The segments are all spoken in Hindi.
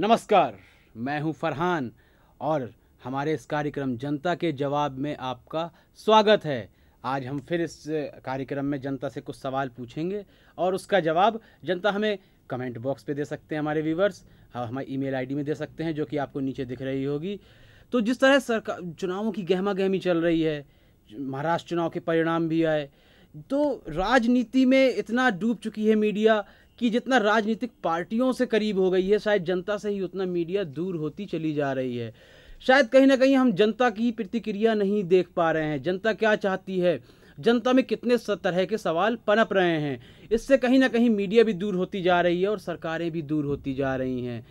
नमस्कार मैं हूं फरहान और हमारे इस कार्यक्रम जनता के जवाब में आपका स्वागत है आज हम फिर इस कार्यक्रम में जनता से कुछ सवाल पूछेंगे और उसका जवाब जनता हमें कमेंट बॉक्स पे दे सकते हैं हमारे व्यूवर्स हाँ हमें ईमेल आईडी में दे सकते हैं जो कि आपको नीचे दिख रही होगी तो जिस तरह सरकार चुनावों की गहमा गहमी चल रही है महाराष्ट्र चुनाव के परिणाम भी आए तो राजनीति में इतना डूब चुकी है मीडिया कि जितना राजनीतिक पार्टियों से करीब हो गई है शायद जनता से ही उतना मीडिया दूर होती चली जा रही है शायद कहीं ना कहीं हम जनता की प्रतिक्रिया नहीं देख पा रहे हैं जनता क्या चाहती है जनता में कितने तरह के सवाल पनप रहे हैं इससे कहीं ना कहीं मीडिया भी दूर होती जा रही है और सरकारें भी दूर होती जा रही हैं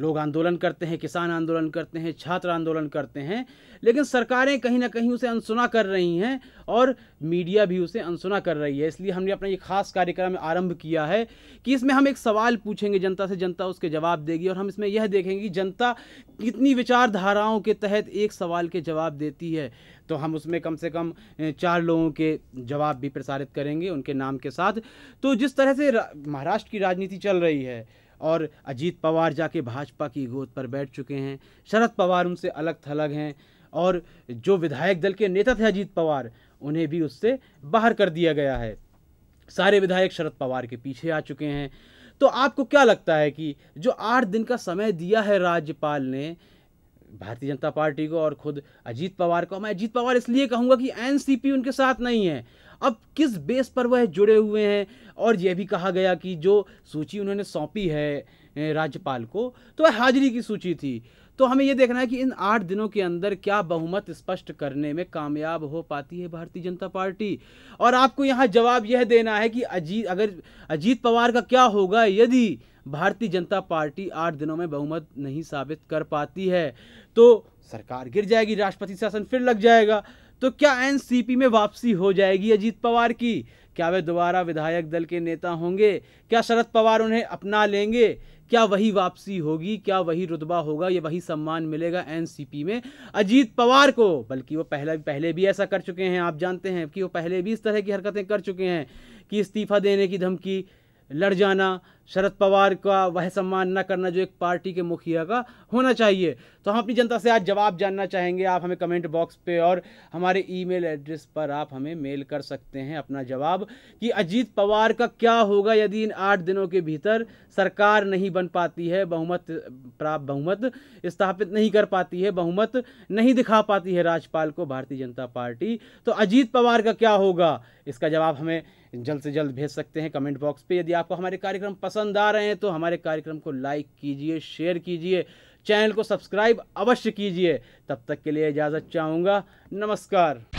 लोग आंदोलन करते हैं किसान आंदोलन करते हैं छात्र आंदोलन करते हैं लेकिन सरकारें कहीं ना कहीं उसे अनसुना कर रही हैं और मीडिया भी उसे अनसुना कर रही है इसलिए हमने अपना ये खास कार्यक्रम आरंभ किया है कि इसमें हम एक सवाल पूछेंगे जनता से जनता उसके जवाब देगी और हम इसमें यह देखेंगे कि जनता कितनी विचारधाराओं के तहत एक सवाल के जवाब देती है तो हम उसमें कम से कम चार लोगों के जवाब भी प्रसारित करेंगे उनके नाम के साथ तो जिस तरह से महाराष्ट्र की राजनीति चल रही है और अजीत पवार जाके भाजपा की गोद पर बैठ चुके हैं शरद पवार उनसे अलग थलग हैं और जो विधायक दल के नेता थे अजीत पवार उन्हें भी उससे बाहर कर दिया गया है सारे विधायक शरद पवार के पीछे आ चुके हैं तो आपको क्या लगता है कि जो आठ दिन का समय दिया है राज्यपाल ने भारतीय जनता पार्टी को और खुद अजीत पवार को मैं अजीत पवार इसलिए कहूँगा कि एनसीपी उनके साथ नहीं है अब किस बेस पर वह जुड़े हुए हैं और यह भी कहा गया कि जो सूची उन्होंने सौंपी है राज्यपाल को तो वह हाजिरी की सूची थी तो हमें यह देखना है कि इन आठ दिनों के अंदर क्या बहुमत स्पष्ट करने में कामयाब हो पाती है भारतीय जनता पार्टी और आपको यहाँ जवाब यह देना है कि अजीत अगर अजीत पवार का क्या होगा यदि भारतीय जनता पार्टी आठ दिनों में बहुमत नहीं साबित कर पाती है तो सरकार गिर जाएगी राष्ट्रपति शासन फिर लग जाएगा तो क्या एनसीपी में वापसी हो जाएगी अजीत पवार की क्या वे दोबारा विधायक दल के नेता होंगे क्या शरद पवार उन्हें अपना लेंगे क्या वही वापसी होगी क्या वही रुतबा होगा या वही सम्मान मिलेगा एनसीपी में अजीत पवार को बल्कि वो पहले पहले भी ऐसा कर चुके हैं आप जानते हैं कि वो पहले भी इस तरह की हरकतें कर चुके हैं कि इस्तीफा देने की धमकी लड़ जाना शरद पवार का वह सम्मान न करना जो एक पार्टी के मुखिया का होना चाहिए तो हम अपनी जनता से आज जवाब जानना चाहेंगे आप हमें कमेंट बॉक्स पे और हमारे ईमेल एड्रेस पर आप हमें मेल कर सकते हैं अपना जवाब कि अजीत पवार का क्या होगा यदि इन आठ दिनों के भीतर सरकार नहीं बन पाती है बहुमत प्राप्त बहुमत स्थापित नहीं कर पाती है बहुमत नहीं दिखा पाती है राज्यपाल को भारतीय जनता पार्टी तो अजीत पवार का क्या होगा इसका जवाब हमें जल्द से जल्द भेज सकते हैं कमेंट बॉक्स पर यदि आपको हमारे कार्यक्रम पसंद पसंद आ रहे हैं तो हमारे कार्यक्रम को लाइक कीजिए शेयर कीजिए चैनल को सब्सक्राइब अवश्य कीजिए तब तक के लिए इजाज़त चाहूँगा नमस्कार